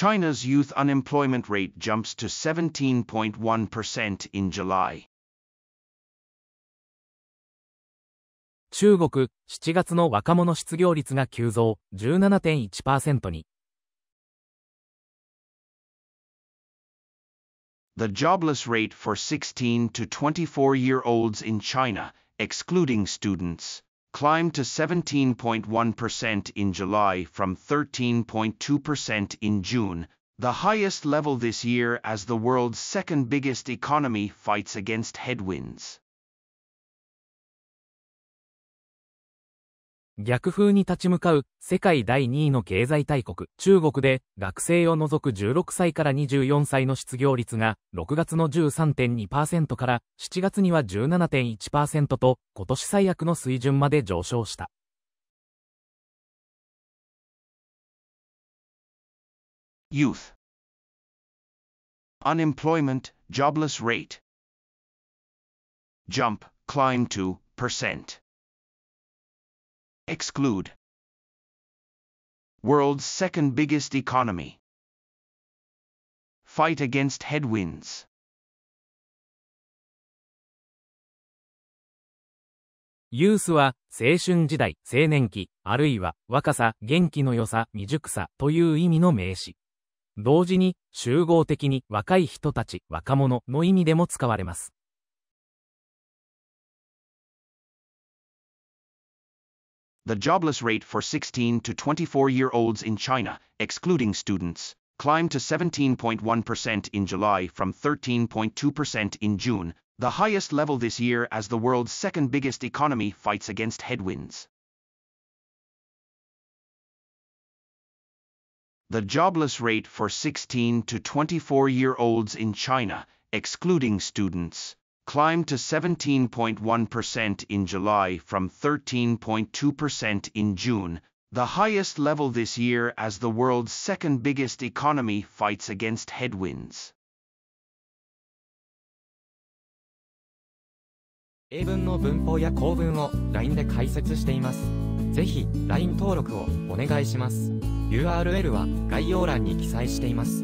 China's youth unemployment rate jumps to 17.1% in July. 中国 jobless rate for 16 to 24 year olds in China, excluding students, climbed to 17.1% in July from 13.2% in June, the highest level this year as the world's second biggest economy fights against headwinds. 逆風に立ち向かう、世界第2位の経済大国、中国で、学生を除く16歳から24歳の失業率が、6月の13.2%から、7月には17.1%と、今年最悪の水準まで上昇した。Youth Unemployment, jobless rate Jump, climb t exclude. World's second biggest economy. Fight against headwinds. ユースは青春時代、青年期、あるいは若さ、元気の良さ、未熟さという意味の名詞。同時に集合的に若い人たち、若者の意味でも使われます。the jobless rate for 16 to 24 year olds in China, excluding students, climbed to 17.1% in July from 13.2% in June, the highest level this year as the world's second biggest economy fights against headwinds. The jobless rate for 16 to 24 year olds in China, excluding students, climbed to 17.1% in July from 13.2% in June, the highest level this year as the world's second biggest economy fights against headwinds. 英文の文法や構文を LINE で解説しています。ぜひ LINE 登録をお願いします。URL は概要欄に記載しています。